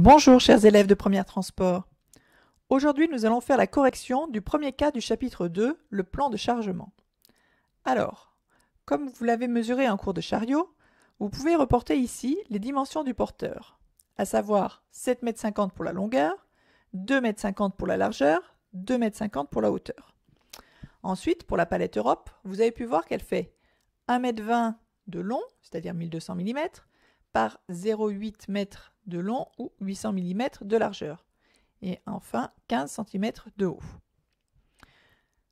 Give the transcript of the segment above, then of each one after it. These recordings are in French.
Bonjour chers élèves de première transport. Aujourd'hui nous allons faire la correction du premier cas du chapitre 2, le plan de chargement. Alors, comme vous l'avez mesuré en cours de chariot, vous pouvez reporter ici les dimensions du porteur, à savoir 7,50 m pour la longueur, 2,50 m pour la largeur, 2,50 m pour la hauteur. Ensuite, pour la palette Europe, vous avez pu voir qu'elle fait 1,20 m de long, c'est-à-dire 1200 mm, par 0,8 m de long ou 800 mm de largeur. Et enfin 15 cm de haut.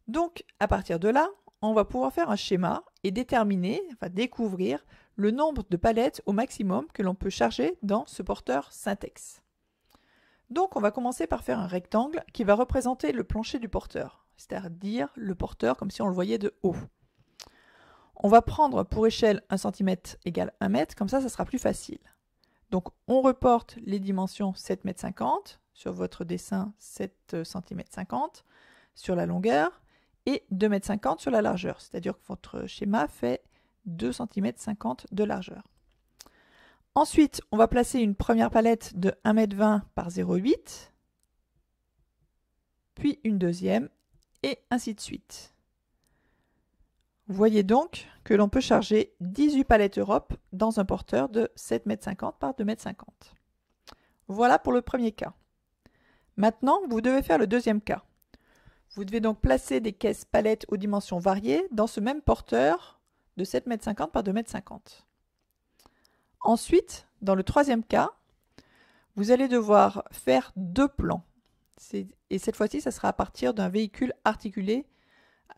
Donc à partir de là, on va pouvoir faire un schéma et déterminer, découvrir le nombre de palettes au maximum que l'on peut charger dans ce porteur Syntex. Donc on va commencer par faire un rectangle qui va représenter le plancher du porteur, c'est-à-dire le porteur comme si on le voyait de haut. On va prendre pour échelle 1 cm égale 1 m, comme ça, ça sera plus facile. Donc on reporte les dimensions 7 m 50, sur votre dessin 7 cm 50 sur la longueur et 2 m 50 sur la largeur, c'est-à-dire que votre schéma fait 2 cm 50 de largeur. Ensuite, on va placer une première palette de 1 m 20 par 0,8, puis une deuxième, et ainsi de suite. Voyez donc que l'on peut charger 18 palettes Europe dans un porteur de 7,50 m par 2,50 m. Voilà pour le premier cas. Maintenant, vous devez faire le deuxième cas. Vous devez donc placer des caisses palettes aux dimensions variées dans ce même porteur de 7,50 m par 2,50 m. Ensuite, dans le troisième cas, vous allez devoir faire deux plans. Et cette fois-ci, ça sera à partir d'un véhicule articulé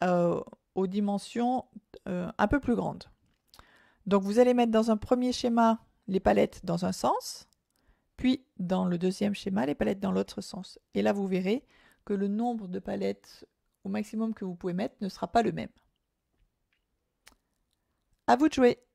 euh, dimensions euh, un peu plus grandes. Donc vous allez mettre dans un premier schéma les palettes dans un sens, puis dans le deuxième schéma les palettes dans l'autre sens. Et là vous verrez que le nombre de palettes au maximum que vous pouvez mettre ne sera pas le même. À vous de jouer